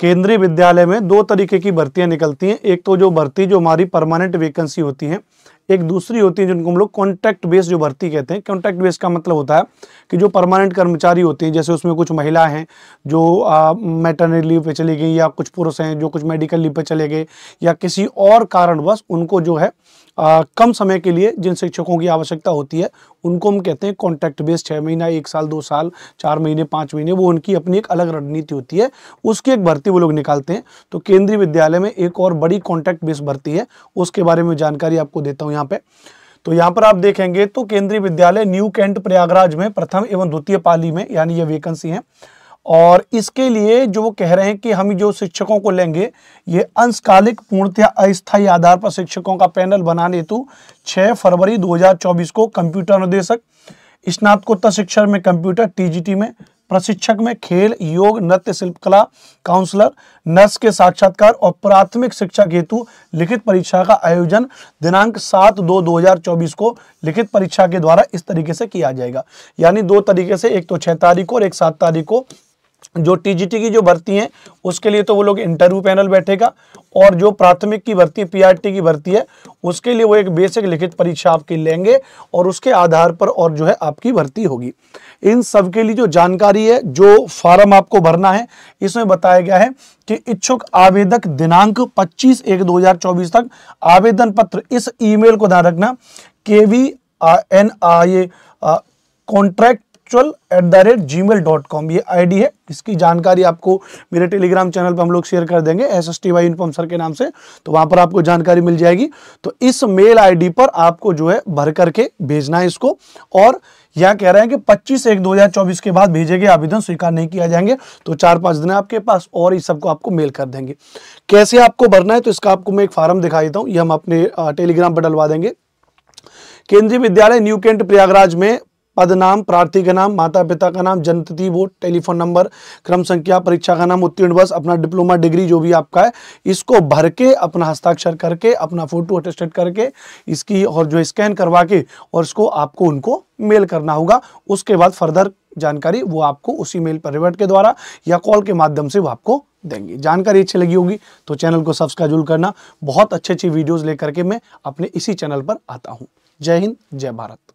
केंद्रीय विद्यालय में दो तरीके की भर्तियां निकलती हैं एक तो जो भर्ती जो हमारी परमानेंट वैकेंसी होती हैं एक दूसरी होती है जिनको हम लोग कॉन्ट्रैक्ट बेस जो भर्ती कहते हैं कॉन्ट्रैक्ट बेस का मतलब होता है कि जो परमानेंट कर्मचारी होते हैं जैसे उसमें कुछ महिला हैं जो मैटरनिटी लीव पे चली गई या कुछ पुरुष हैं जो कुछ मेडिकल लीव पे चले गए या किसी और कारणवश उनको जो है आ, कम समय के लिए जिन शिक्षकों की आवश्यकता होती है उनको हम कहते हैं कॉन्ट्रैक्ट बेस छः महीना एक साल दो साल चार महीने पाँच महीने वो उनकी अपनी एक अलग रणनीति होती है उसकी एक भर्ती वो लोग निकालते हैं तो केंद्रीय विद्यालय में एक और बड़ी कॉन्ट्रैक्ट बेस भर्ती है उसके बारे में जानकारी आपको देता हूँ हूँ यहाँ पे तो यहाँ पर आप देखेंगे तो केंद्रीय विद्यालय न्यू कैंट प्रयागराज में प्रथम एवं द्वितीय पाली में यानी ये वेकेंसी है और इसके लिए जो वो कह रहे हैं कि हम जो शिक्षकों को लेंगे ये अंशकालिक पूर्णतया अस्थायी आधार पर शिक्षकों का पैनल बनाने हेतु 6 फरवरी 2024 को कंप्यूटर निदेशक स्नातकोत्तर शिक्षण में कंप्यूटर टीजीटी में प्रशिक्षक में खेल योग नृत्य शिल्पकला काउंसलर नर्स के साक्षात्कार और प्राथमिक शिक्षा हेतु लिखित परीक्षा का आयोजन दिनांक सात दो दो हजार चौबीस को लिखित परीक्षा के द्वारा इस तरीके से किया जाएगा यानी दो तरीके से एक तो छह तारीख को और एक सात तारीख को जो टीजीटी की जो भर्ती है उसके लिए तो वो लोग इंटरव्यू पैनल बैठेगा और जो प्राथमिक की भर्ती है पीआरटी की भर्ती है उसके लिए वो एक बेसिक लिखित परीक्षा आपकी लेंगे और उसके आधार पर और जो है आपकी भर्ती होगी इन सब के लिए जो जानकारी है जो फॉर्म आपको भरना है इसमें बताया गया है कि इच्छुक आवेदक दिनांक पच्चीस एक दो तक आवेदन पत्र इस ई को ध्यान रखना के V N I contract actual at the rate Gmail dot com ये आईडी है इसकी जानकारी आपको मेरे टेलीग्राम चैनल पर हम लोग शेयर कर देंगे S S T Y inform sir के नाम से तो वहाँ पर आपको जानकारी मिल जाएगी तो इस मेल आईडी पर आपको जो है भर करके भेजना है इसको और यहाँ कह रहे हैं कि 25 एक 2024 के बाद भेजे गए आवेदन स्वीकार नहीं किया जाएंगे तो चार पाँच दिन आपके पास और इस सबको आपको मेल कर देंगे कैसे आपको भरना है तो इसका आपको मैं एक फार्म दिखा देता हूँ ये हम अपने टेलीग्राम पर डलवा देंगे केंद्रीय विद्यालय न्यू कैंट प्रयागराज में पद नाम प्रार्थी का नाम माता पिता का नाम जन्म वो वोट टेलीफोन नंबर क्रम संख्या परीक्षा का नाम उत्तीर्ण वर्ष अपना डिप्लोमा डिग्री जो भी आपका है इसको भर के अपना हस्ताक्षर करके अपना फोटो अटेस्टेड करके इसकी और जो स्कैन करवा के और इसको आपको उनको मेल करना होगा उसके बाद फर्दर जानकारी वो आपको उसी मेल पर रिवर्ट के द्वारा या कॉल के माध्यम से वो आपको देंगे जानकारी अच्छी लगी होगी तो चैनल को सब्सक्राइब जरूर करना बहुत अच्छी अच्छी वीडियोज़ लेकर के मैं अपने इसी चैनल पर आता हूँ जय हिंद जय भारत